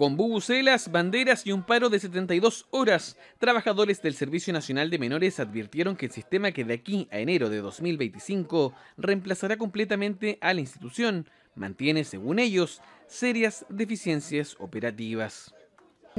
Con bubucelas, banderas y un paro de 72 horas, trabajadores del Servicio Nacional de Menores advirtieron que el sistema que de aquí a enero de 2025 reemplazará completamente a la institución mantiene, según ellos, serias deficiencias operativas.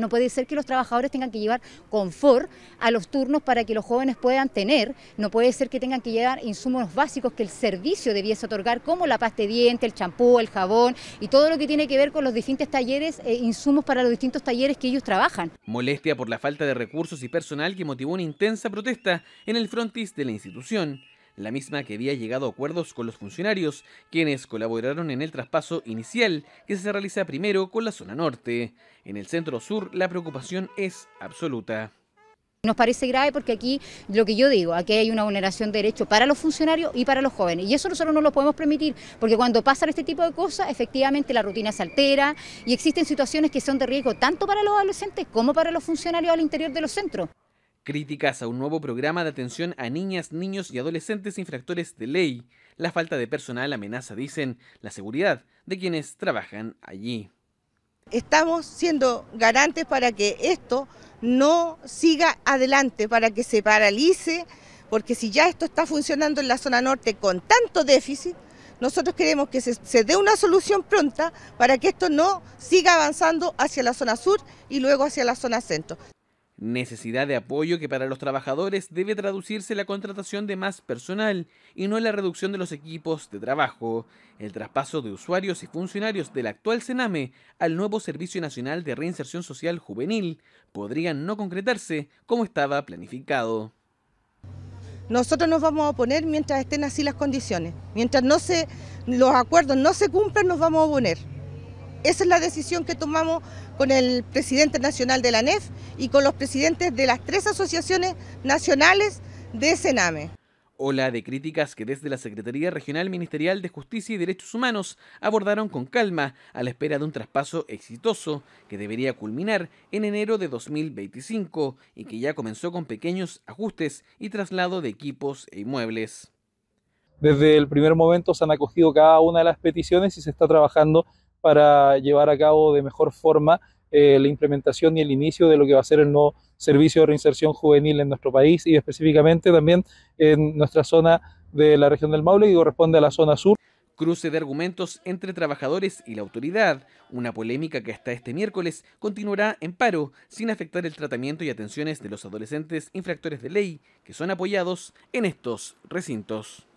No puede ser que los trabajadores tengan que llevar confort a los turnos para que los jóvenes puedan tener. No puede ser que tengan que llevar insumos básicos que el servicio debiese otorgar, como la pasta de diente, el champú, el jabón y todo lo que tiene que ver con los distintos talleres, eh, insumos para los distintos talleres que ellos trabajan. Molestia por la falta de recursos y personal que motivó una intensa protesta en el frontis de la institución la misma que había llegado a acuerdos con los funcionarios, quienes colaboraron en el traspaso inicial que se realiza primero con la zona norte. En el centro sur la preocupación es absoluta. Nos parece grave porque aquí, lo que yo digo, aquí hay una vulneración de derechos para los funcionarios y para los jóvenes. Y eso nosotros no lo podemos permitir, porque cuando pasan este tipo de cosas, efectivamente la rutina se altera y existen situaciones que son de riesgo tanto para los adolescentes como para los funcionarios al interior de los centros. Críticas a un nuevo programa de atención a niñas, niños y adolescentes infractores de ley. La falta de personal amenaza, dicen, la seguridad de quienes trabajan allí. Estamos siendo garantes para que esto no siga adelante, para que se paralice, porque si ya esto está funcionando en la zona norte con tanto déficit, nosotros queremos que se, se, dé una solución pronta para que esto no siga avanzando hacia la zona sur y luego hacia la zona centro. Necesidad de apoyo que para los trabajadores debe traducirse en la contratación de más personal y no en la reducción de los equipos de trabajo, el traspaso de usuarios y funcionarios del actual Sename al nuevo Servicio Nacional de Reinserción Social Juvenil podrían no concretarse como estaba planificado. Nosotros nos vamos a oponer mientras estén así las condiciones. Mientras no se, los acuerdos no se cumplan, nos vamos a oponer. Esa es la decisión que tomamos con el presidente nacional de la NEF y con los presidentes de las tres asociaciones nacionales de Sename. Ola de críticas que desde la Secretaría Regional Ministerial de Justicia y Derechos Humanos abordaron con calma a la espera de un traspaso exitoso que debería culminar en enero de 2025 y que ya comenzó con pequeños ajustes y traslado de equipos e inmuebles. Desde el primer momento se han acogido cada una de las peticiones y se está trabajando para llevar a cabo de mejor forma eh, la implementación y el inicio de lo que va a ser el nuevo servicio de reinserción juvenil en nuestro país y específicamente también en nuestra zona de la región del Maule y corresponde a la zona sur. Cruce de argumentos entre trabajadores y la autoridad, una polémica que hasta este miércoles continuará en paro sin afectar el tratamiento y atenciones de los adolescentes infractores de ley que son apoyados en estos recintos.